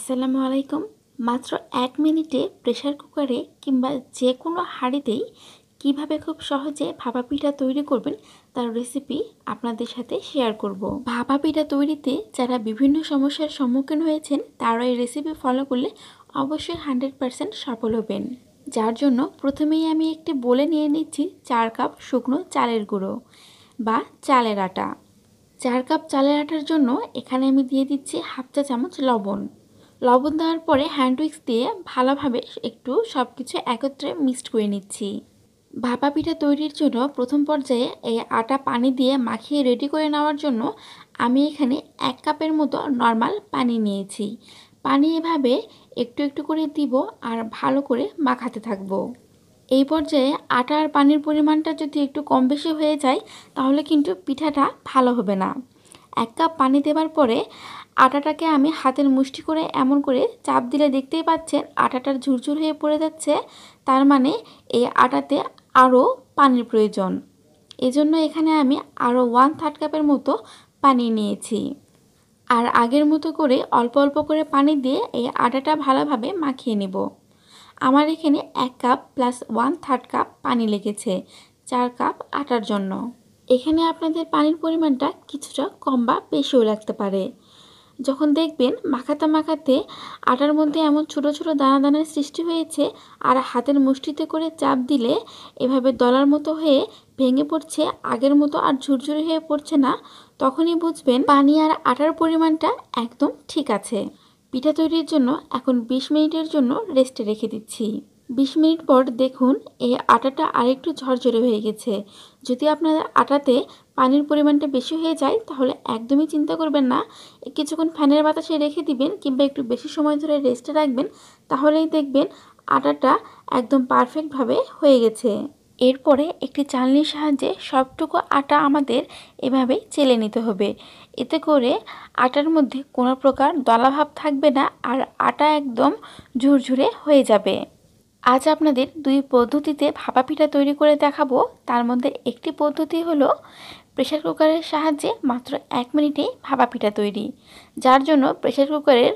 আসসালামু আলাইকুম মাত্র এক মিনিটে প্রেশার কুকারে কিংবা যে কোনো হাঁড়িতেই কিভাবে খুব সহজে ভাপা পিঠা তৈরি করবেন তার রেসিপি আপনাদের সাথে শেয়ার করব। ভাপা পিঠা তৈরিতে যারা বিভিন্ন সমস্যার সম্মুখীন হয়েছেন তারা এই রেসিপি ফলো করলে অবশ্যই হান্ড্রেড পারসেন্ট সফল হবেন যার জন্য প্রথমেই আমি একটি বলে নিয়ে নিচ্ছি চার কাপ শুকনো চালের গুঁড়ো বা চালের আটা চার কাপ চালের আটার জন্য এখানে আমি দিয়ে দিচ্ছি হাফ চা চামচ লবণ লবণ দেওয়ার পরে হ্যান্ড উইক্স দিয়ে ভালোভাবে একটু সব কিছু একত্রে মিক্সড করে নিচ্ছি ভাপা পিঠা তৈরির জন্য প্রথম পর্যায়ে এই আটা পানি দিয়ে মাখিয়ে রেডি করে নেওয়ার জন্য আমি এখানে এক কাপের মতো নর্মাল পানি নিয়েছি পানি এভাবে একটু একটু করে দিব আর ভালো করে মাখাতে থাকবো এই পর্যায়ে আটা আর পানির পরিমাণটা যদি একটু কম বেশি হয়ে যায় তাহলে কিন্তু পিঠাটা ভালো হবে না এক কাপ পানি দেবার পরে আটাটাকে আমি হাতের মুষ্টি করে এমন করে চাপ দিলে দেখতেই পাচ্ছেন আটাটার ঝুরঝুর হয়ে পড়ে যাচ্ছে তার মানে এই আটাতে আরও পানির প্রয়োজন এজন্য এখানে আমি আরও ওয়ান থার্ড কাপের মতো পানি নিয়েছি আর আগের মতো করে অল্প অল্প করে পানি দিয়ে এই আটাটা ভালোভাবে মাখিয়ে নেব আমার এখানে এক cup plus one third cup পানি লেগেছে চার কাপ আটার জন্য এখানে আপনাদের পানির পরিমাণটা কিছুটা কম বা বেশিও লাগতে পারে যখন দেখবেন মাখাতে মাখাতে আটার মধ্যে এমন ছোট ছোট দানা দানার সৃষ্টি হয়েছে আর হাতের মুষ্টিতে করে চাপ দিলে এভাবে দলার মতো হয়ে ভেঙে পড়ছে আগের মতো আর ঝুরঝুরি হয়ে পড়ছে না তখনই বুঝবেন পানি আর আটার পরিমাণটা একদম ঠিক আছে পিঠা তৈরির জন্য এখন ২০ মিনিটের জন্য রেস্টে রেখে দিচ্ছি বিশ মিনিট পর দেখুন এই আটাটা আরেকটু ঝরঝরে হয়ে গেছে যদি আপনাদের আটাতে পানির পরিমাণটা বেশি হয়ে যায় তাহলে একদমই চিন্তা করবেন না কিছুক্ষণ ফ্যানের বাতাসে রেখে দিবেন কিংবা একটু বেশি সময় ধরে রেস্টে রাখবেন তাহলেই দেখবেন আটাটা একদম পারফেক্টভাবে হয়ে গেছে এরপরে একটি চালনির সাহায্যে সবটুকু আটা আমাদের এভাবে চেলে নিতে হবে এতে করে আটার মধ্যে কোনো প্রকার দলাভাব থাকবে না আর আটা একদম ঝুরঝুরে হয়ে যাবে আজ আপনাদের দুই পদ্ধতিতে ভাপা পিঠা তৈরি করে দেখাবো তার মধ্যে একটি পদ্ধতি হলো প্রেশার কুকারের সাহায্যে মাত্র এক মিনিটে ভাপা পিঠা তৈরি যার জন্য প্রেশার কুকারের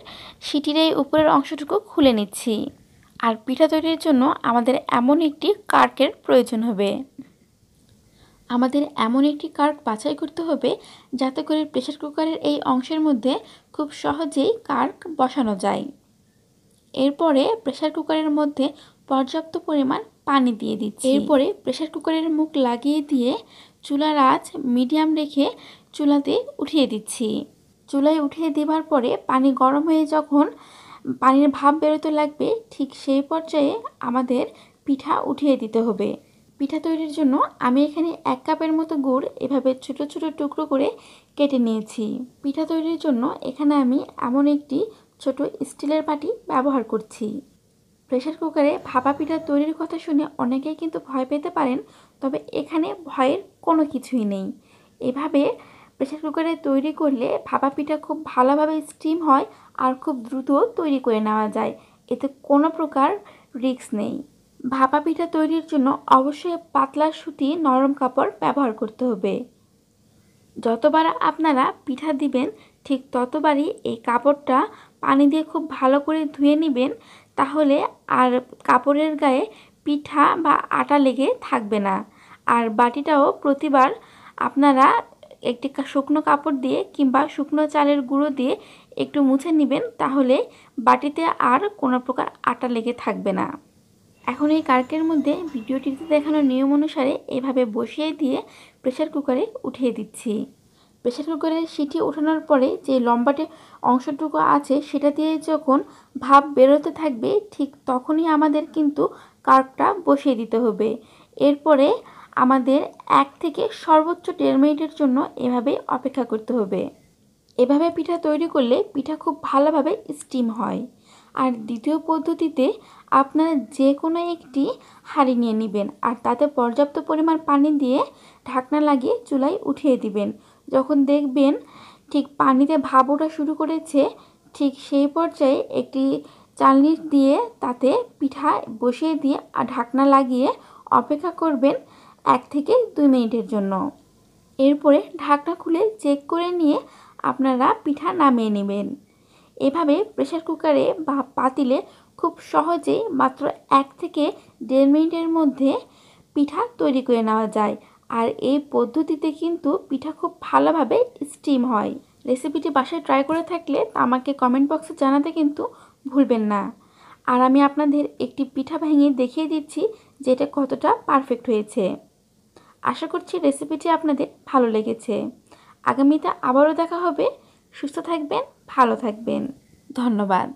সিটির এই উপরের অংশটুকু খুলে নিচ্ছি আর পিঠা তৈরির জন্য আমাদের এমন একটি কার্কের প্রয়োজন হবে আমাদের এমন একটি কার্ক বাছাই করতে হবে যাতে করে প্রেশার কুকারের এই অংশের মধ্যে খুব সহজেই কার্ক বসানো যায় এরপরে প্রেশার কুকারের মধ্যে পর্যাপ্ত পরিমাণ পানি দিয়ে দিচ্ছি এরপরে প্রেশার কুকারের মুখ লাগিয়ে দিয়ে চুলার আঁচ মিডিয়াম রেখে চুলাতে উঠিয়ে দিচ্ছি চুলায় উঠিয়ে দেবার পরে পানি গরম হয়ে যখন পানির ভাব বেরোতে লাগবে ঠিক সেই পর্যায়ে আমাদের পিঠা উঠিয়ে দিতে হবে পিঠা তৈরির জন্য আমি এখানে এক কাপের মতো গুড় এভাবে ছোট ছোট টুকরো করে কেটে নিয়েছি পিঠা তৈরির জন্য এখানে আমি এমন একটি ছোট স্টিলের বাটি ব্যবহার করছি প্রেশার কুকারে ভাপা পিঠা তৈরির কথা শুনে অনেকেই কিন্তু ভয় পেতে পারেন তবে এখানে ভয়ের কোনো কিছুই নেই এভাবে প্রেশার কুকারে তৈরি করলে ভাপা পিঠা খুব ভালোভাবে স্টিম হয় আর খুব দ্রুত তৈরি করে নেওয়া যায় এতে কোনো প্রকার রিক্স নেই ভাপা পিঠা তৈরির জন্য অবশ্যই পাতলা সুতি নরম কাপড় ব্যবহার করতে হবে যতবার আপনারা পিঠা দিবেন ঠিক ততবারই এই কাপড়টা পানি দিয়ে খুব ভালো করে ধুয়ে নেবেন তাহলে আর কাপড়ের গায়ে পিঠা বা আটা লেগে থাকবে না আর বাটিটাও প্রতিবার আপনারা একটি শুকনো কাপড় দিয়ে কিংবা শুকনো চালের গুঁড়ো দিয়ে একটু মুছে নেবেন তাহলে বাটিতে আর কোনো প্রকার আটা লেগে থাকবে না এখন এই কার্কের মধ্যে ভিডিওটিতে দেখানো নিয়ম অনুসারে এভাবে বসিয়ে দিয়ে প্রেশার কুকারে উঠিয়ে দিচ্ছি প্রেশার কুকারে সিটি ওঠানোর পরে যে লম্বাটে অংশটুকু আছে সেটা দিয়ে যখন ভাব বেরোতে থাকবে ঠিক তখনই আমাদের কিন্তু কার্কটা বসিয়ে দিতে হবে এরপরে আমাদের এক থেকে সর্বোচ্চ দেড় মিনিটের জন্য এভাবে অপেক্ষা করতে হবে এভাবে পিঠা তৈরি করলে পিঠা খুব ভালোভাবে স্টিম হয় আর দ্বিতীয় পদ্ধতিতে আপনারা যে কোনো একটি হাঁড়ি নিয়ে নেবেন আর তাতে পর্যাপ্ত পরিমাণ পানি দিয়ে ঢাকনা লাগিয়ে চুলায় উঠিয়ে দিবেন যখন দেখবেন ঠিক পানিতে ভাব ওঠা শুরু করেছে ঠিক সেই পর্যায়ে একটি চালনি দিয়ে তাতে পিঠা বসিয়ে দিয়ে আর ঢাকনা লাগিয়ে অপেক্ষা করবেন এক থেকে দুই মিনিটের জন্য এরপরে ঢাকনা খুলে চেক করে নিয়ে আপনারা পিঠা নামিয়ে নেবেন এভাবে প্রেশার কুকারে বা পাতিলে খুব সহজেই মাত্র এক থেকে দেড় মিনিটের মধ্যে পিঠা তৈরি করে নেওয়া যায় আর এই পদ্ধতিতে কিন্তু পিঠা খুব ভালোভাবে স্টিম হয় রেসিপিটি বাসায় ট্রাই করে থাকলে আমাকে কমেন্ট বক্সে জানাতে কিন্তু ভুলবেন না আর আমি আপনাদের একটি পিঠা ভেঙে দেখিয়ে দিচ্ছি যে এটা কতটা পারফেক্ট হয়েছে আশা করছি রেসিপিটি আপনাদের ভালো লেগেছে আগামীতে আবারও দেখা হবে সুস্থ থাকবেন ভালো থাকবেন ধন্যবাদ